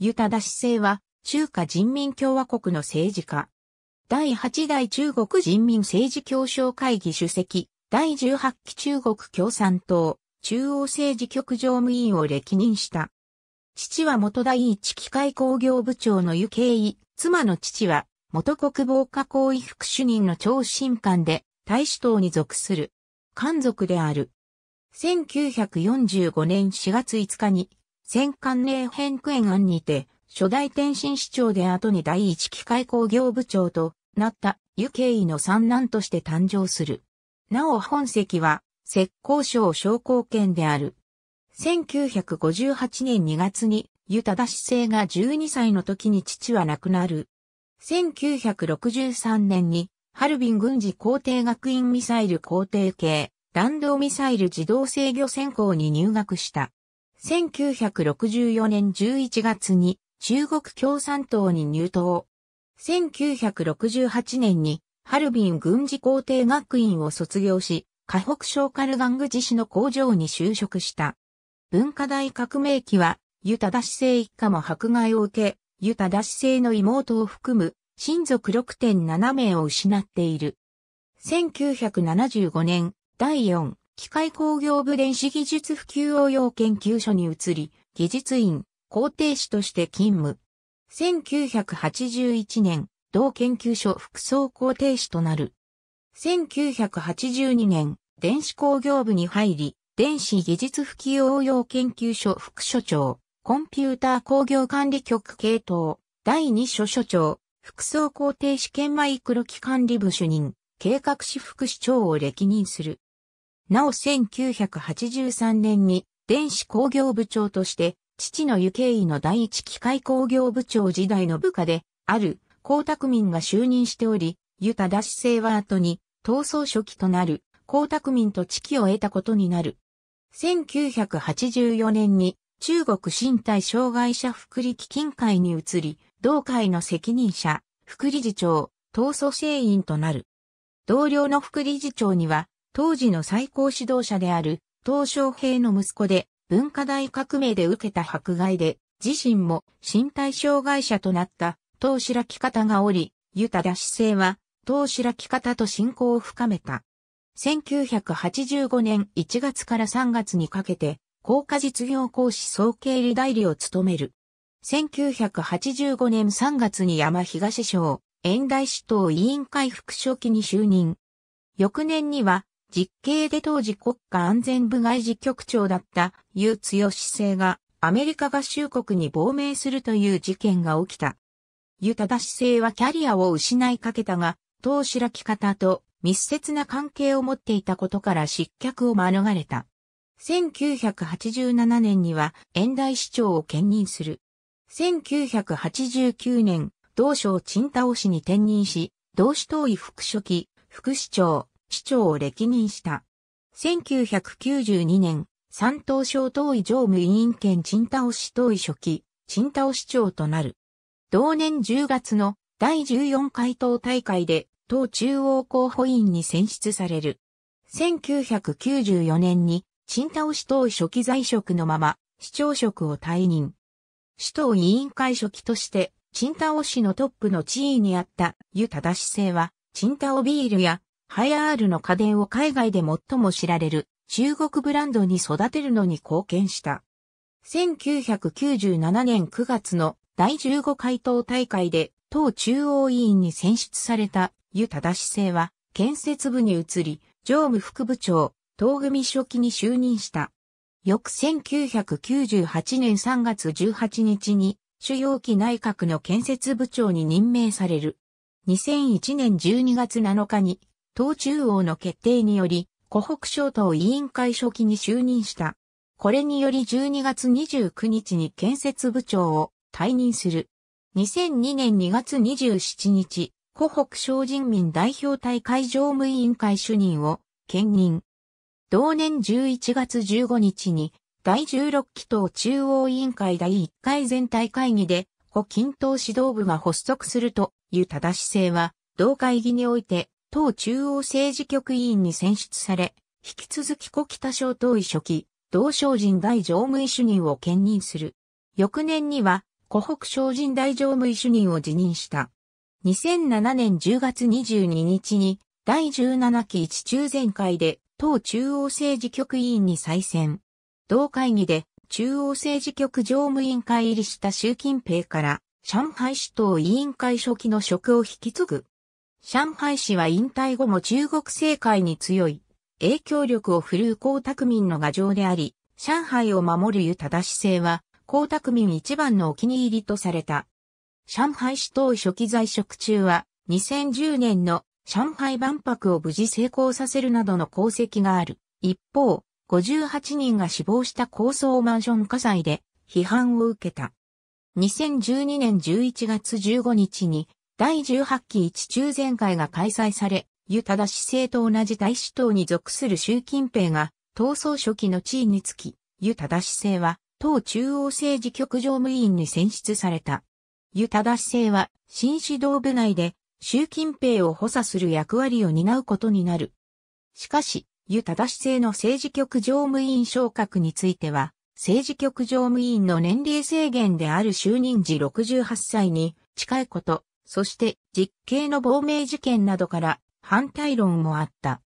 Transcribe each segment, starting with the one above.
ユタダ市政は中華人民共和国の政治家。第8代中国人民政治協商会議主席、第18期中国共産党、中央政治局常務委員を歴任した。父は元第一機械工業部長の湯慶井、妻の父は元国防科行為副主任の長新官で大使党に属する。官族である。1945年4月5日に戦艦令辺訓園案にて、初代天津市長で後に第一機械工業部長となった湯慶医の三男として誕生する。なお本籍は、石膏省商工圏である。1958年2月に、湯忠生が12歳の時に父は亡くなる。1963年に、ハルビン軍事皇帝学院ミサイル皇帝系弾道ミサイル自動制御専攻に入学した。1964年11月に中国共産党に入党。1968年にハルビン軍事工程学院を卒業し、河北省カルガング自治の工場に就職した。文化大革命期は、ユタダ氏生一家も迫害を受け、ユタダ氏生の妹を含む親族6.7名を失っている。1975年、第4機械工業部電子技術普及応用研究所に移り、技術院、工程士として勤務。1981年、同研究所副総工程士となる。1982年、電子工業部に入り、電子技術普及応用研究所副所長、コンピューター工業管理局系統、第2所所長、副総工程試験マイクロ機管理部主任、計画士副市長を歴任する。なお1983年に電子工業部長として、父の湯慶医の第一機械工業部長時代の部下で、ある、江沢民が就任しており、湯忠政は後に、闘争初期となる、江沢民と知己を得たことになる。1984年に、中国身体障害者福利基金会に移り、同会の責任者、副理事長、闘争成員となる。同僚の副理事長には、当時の最高指導者である、東小平の息子で、文化大革命で受けた迫害で、自身も身体障害者となった、東白木方がおり、ユタダ政は、東白木方と信仰を深めた。1985年1月から3月にかけて、高科実業講師総経理代理を務める。1985年3月に山東省、遠大市党委員会副書記に就任。翌年には、実刑で当時国家安全部外事局長だったユうツヨシ制がアメリカ合衆国に亡命するという事件が起きた。ユタダシ制はキャリアを失いかけたが、当白木方と密接な関係を持っていたことから失脚を免れた。1987年には遠大市長を兼任する。1989年、同省陳太郎氏に転任し、同市党委副書記、副市長、市長を歴任した。1992年、山東省党委常務委員兼陳倒市党委書記、陳倒市長となる。同年10月の第14回党大会で党中央候補員に選出される。1994年に陳倒市党委書記在職のまま市長職を退任。市党委員会書記として陳倒市のトップの地位にあった湯正制は、陳倒ビールやハイアールの家電を海外で最も知られる中国ブランドに育てるのに貢献した。1997年9月の第15回答大会で党中央委員に選出された湯忠政は建設部に移り、常務副部長、党組書記に就任した。翌1998年3月18日に主要機内閣の建設部長に任命される。2001年12月7日に党中央の決定により、湖北省党委員会初期に就任した。これにより12月29日に建設部長を退任する。2002年2月27日、湖北省人民代表大会常務委員会主任を兼任。同年11月15日に第16期党中央委員会第1回全体会議で、胡錦涛指導部が発足するという正し性は、同会議において党中央政治局委員に選出され、引き続き古北省党委書記、同省人大常務委主任を兼任する。翌年には、湖北省人大常務委主任を辞任した。2007年10月22日に、第17期一中全会で、党中央政治局委員に再選。同会議で、中央政治局常務委員会入りした習近平から、上海市党委員会書記の職を引き継ぐ。上海市は引退後も中国政界に強い、影響力を振るう江沢民の牙城であり、上海を守る湯正し姿は、江沢民一番のお気に入りとされた。上海市党初期在職中は、2010年の上海万博を無事成功させるなどの功績がある。一方、58人が死亡した高層マンション火災で批判を受けた。2012年11月15日に第18期一中全会が開催され、ユタダ氏政と同じ大使党に属する習近平が、党総書記の地位につき、ユタダ氏政は、党中央政治局常務委員に選出された。ユタダ氏政は、新指導部内で、習近平を補佐する役割を担うことになる。しかし、ユタダ氏政の政治局常務委員昇格については、政治局常務委員の年齢制限である就任時68歳に近いこと、そして実刑の亡命事件などから反対論もあった。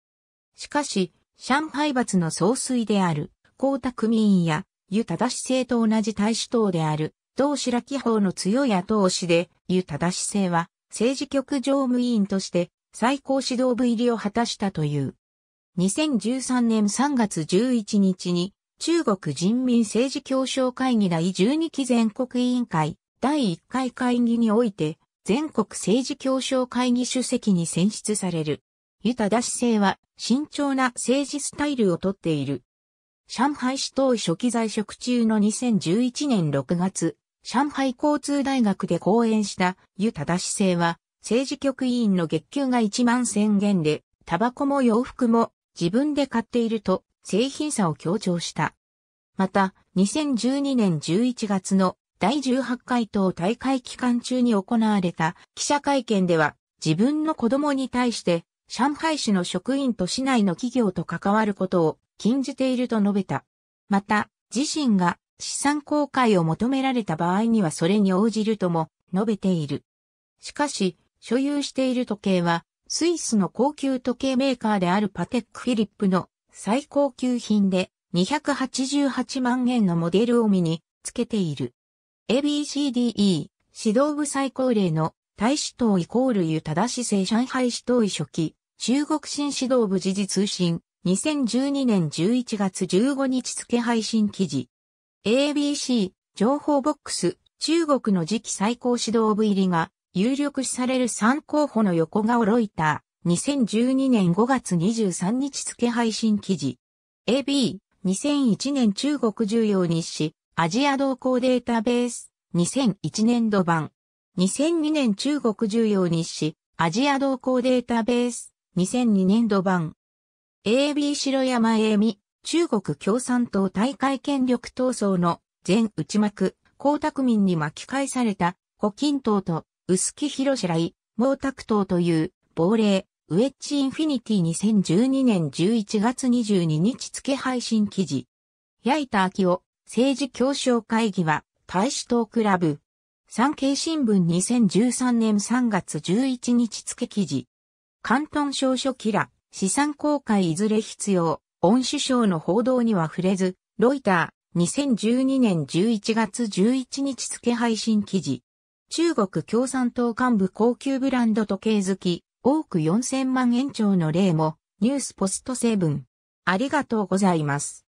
しかし、上海閥の総帥である、江沢民や、湯忠政と同じ大使党である、同志らき法の強い後押しで、湯忠政は、政治局常務委員として、最高指導部入りを果たしたという。2013年3月11日に、中国人民政治協商会議第12期全国委員会、第1回会議において、全国政治協商会議主席に選出される。ユタダシ政は慎重な政治スタイルをとっている。上海市党初期在職中の2011年6月、上海交通大学で講演したユタダシ政は政治局委員の月給が1万1000元で、タバコも洋服も自分で買っていると製品差を強調した。また、2012年11月の第18回党大会期間中に行われた記者会見では、自分の子供に対して、上海市の職員と市内の企業と関わることを禁じていると述べた。また、自身が資産公開を求められた場合にはそれに応じるとも述べている。しかし、所有している時計は、スイスの高級時計メーカーであるパテックフィリップの最高級品で288万円のモデルを身につけている。ABCDE、指導部最高齢の大使党イコールユタダ市政上海市党委書記、中国新指導部時事通信、2012年11月15日付配信記事。ABC、情報ボックス、中国の次期最高指導部入りが、有力視される3候補の横顔ロイター、2012年5月23日付配信記事。AB、2001年中国重要日誌、アジア動向データベース2001年度版。2002年中国重要日誌アジア動向データベース2002年度版。AB 白山英美中国共産党大会権力闘争の全内幕、江沢民に巻き返された胡錦涛と薄木広白井毛沢東という亡霊、ウェッジインフィニティ2012年11月22日付配信記事。焼いた秋を政治協商会議は、大使党クラブ。産経新聞2013年3月11日付記事。関東省書記ら、資産公開いずれ必要、恩首相の報道には触れず、ロイター、2012年11月11日付配信記事。中国共産党幹部高級ブランド時計好き、多く4000万円超の例も、ニュースポストセブン。ありがとうございます。